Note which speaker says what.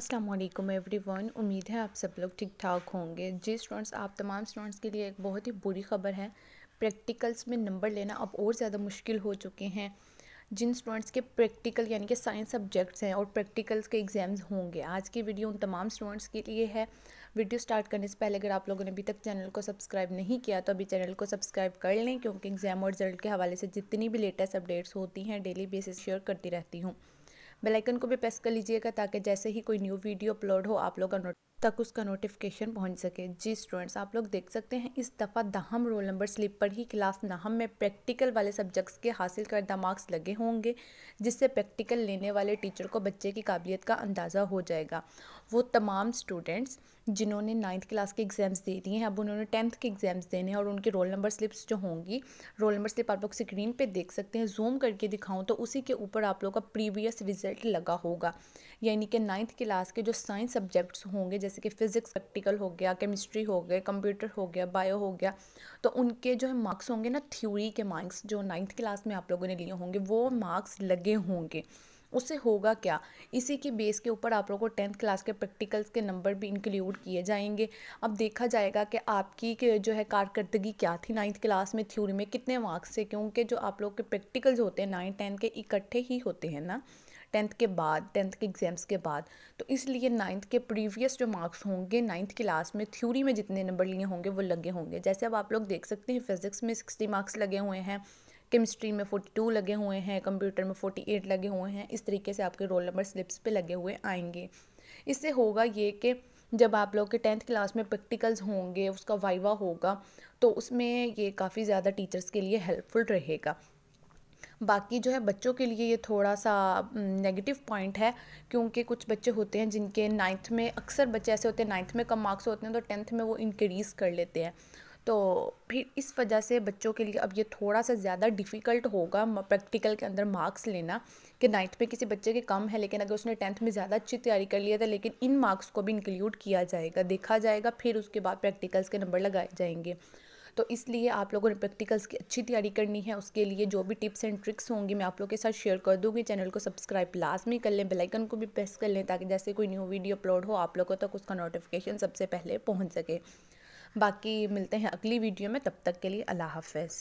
Speaker 1: अस्सलाम वालेकुम एवरीवन उम्मीद है आप सब लोग ठीक ठाक होंगे जी स्टूडेंट्स आप तमाम स्टूडेंट्स के लिए एक बहुत ही बुरी खबर है प्रैक्टिकल्स में नंबर लेना अब और ज़्यादा मुश्किल हो चुके हैं जिन स्टूडेंट्स के प्रैक्टिकल यानी कि साइंस सब्जेक्ट्स हैं और प्रैक्टिकल्स के एग्ज़ाम्स होंगे आज की वीडियो उन तमाम स्टूडेंट्स के लिए है वीडियो स्टार्ट करने से पहले अगर आप लोगों ने अभी तक चैनल को सब्सक्राइब नहीं किया तो अभी चैनल को सब्सक्राइब कर लें क्योंकि एग्ज़ाम और रिजल्ट के हवाले से जितनी भी लेटेस्ट अपडेट्स होती हैं डेली बेसिस शेयर करती रहती हूँ बेलाइकन को भी प्रेस कर लीजिएगा ताकि जैसे ही कोई न्यू वीडियो अपलोड हो आप लोग का नोट तक उसका नोटिफिकेशन पहुंच सके जी स्टूडेंट्स आप लोग देख सकते हैं इस दफ़ा दहम रोल नंबर स्लिप पर ही क्लास नाहम में प्रैक्टिकल वाले सब्जेक्ट्स के हासिल करदा मार्क्स लगे होंगे जिससे प्रैक्टिकल लेने वाले टीचर को बच्चे की काबिलियत का अंदाज़ा हो जाएगा वो तमाम स्टूडेंट्स जिन्होंने नाइन्थ क्लास के एग्ज़ाम्स दे दिए हैं अब उन्होंने टेंथ के एग्ज़ाम्स देने हैं और उनके रोल नंबर स्लिप्स जो होंगी रोल नंबर स्लिप आप लोग स्क्रीन पे देख सकते हैं जूम करके दिखाऊं तो उसी के ऊपर आप लोग का प्रीवियस रिजल्ट लगा होगा यानी कि नाइन्थ क्लास के जो साइंस सब्जेक्ट्स होंगे जैसे कि फिजिक्स प्रैक्टिकल हो गया केमिस्ट्री हो गया कंप्यूटर हो गया बायो हो गया तो उनके जो है मार्क्स होंगे ना थ्योरी के मार्क्स जो नाइन्थ क्लास में आप लोगों ने लिए होंगे वो मार्क्स लगे होंगे उससे होगा क्या इसी के बेस के ऊपर आप लोगों को टेंथ क्लास के प्रैक्टिकल्स के नंबर भी इंक्लूड किए जाएंगे अब देखा जाएगा कि आपकी के जो है कारकर्दगी क्या थी नाइन्थ क्लास में थ्योरी में कितने मार्क्स थे क्योंकि जो आप लोग के प्रैक्टिकल्स होते हैं नाइन्थ टेंथ के इकट्ठे ही होते हैं ना टेंथ के बाद टेंथ के एग्ज़ाम्स के बाद तो इसलिए नाइन्थ के प्रीवियस जो मार्क्स होंगे नाइन्थ क्लास में थ्योरी में जितने नंबर लिए होंगे वो लगे होंगे जैसे अब आप लोग देख सकते हैं फिज़िक्स में सिक्सटी मार्क्स लगे हुए हैं केमिस्ट्री में फोर्टी टू लगे हुए हैं कंप्यूटर में फोर्टी एट लगे हुए हैं इस तरीके से आपके रोल नंबर स्लिप्स पे लगे हुए आएंगे इससे होगा ये कि जब आप लोग के टेंथ क्लास में प्रैक्टिकल्स होंगे उसका वाइवा होगा तो उसमें ये काफ़ी ज़्यादा टीचर्स के लिए हेल्पफुल रहेगा बाकी जो है बच्चों के लिए ये थोड़ा सा नेगेटिव पॉइंट है क्योंकि कुछ बच्चे होते हैं जिनके नाइन्थ में अक्सर बच्चे ऐसे होते हैं नाइन्थ में कम मार्क्स होते हैं तो टेंथ में वो इंक्रीज़ कर लेते हैं तो फिर इस वजह से बच्चों के लिए अब ये थोड़ा सा ज़्यादा डिफ़िकल्ट होगा प्रैक्टिकल के अंदर मार्क्स लेना कि नाइन्थ में किसी बच्चे के कम है लेकिन अगर उसने टेंथ में ज़्यादा अच्छी तैयारी कर लिया था तो लेकिन इन मार्क्स को भी इंक्लूड किया जाएगा देखा जाएगा फिर उसके बाद प्रैक्टिकल्स के नंबर लगाए जाएंगे तो इसलिए आप लोगों ने प्रैक्टिकल्स की अच्छी तैयारी करनी है उसके लिए जो भी टिप्स एंड ट्रिक्स होंगी मैं आप लोग के साथ शेयर कर दूँगी चैनल को सब्सक्राइब लास्ट में कर लें बेलाइकन को भी प्रेस कर लें ताकि जैसे कोई न्यू वीडियो अपलोड हो आप लोगों तक उसका नोटिफिकेशन सबसे पहले पहुँच सके बाकी मिलते हैं अगली वीडियो में तब तक के लिए अल्लाह हाफिज़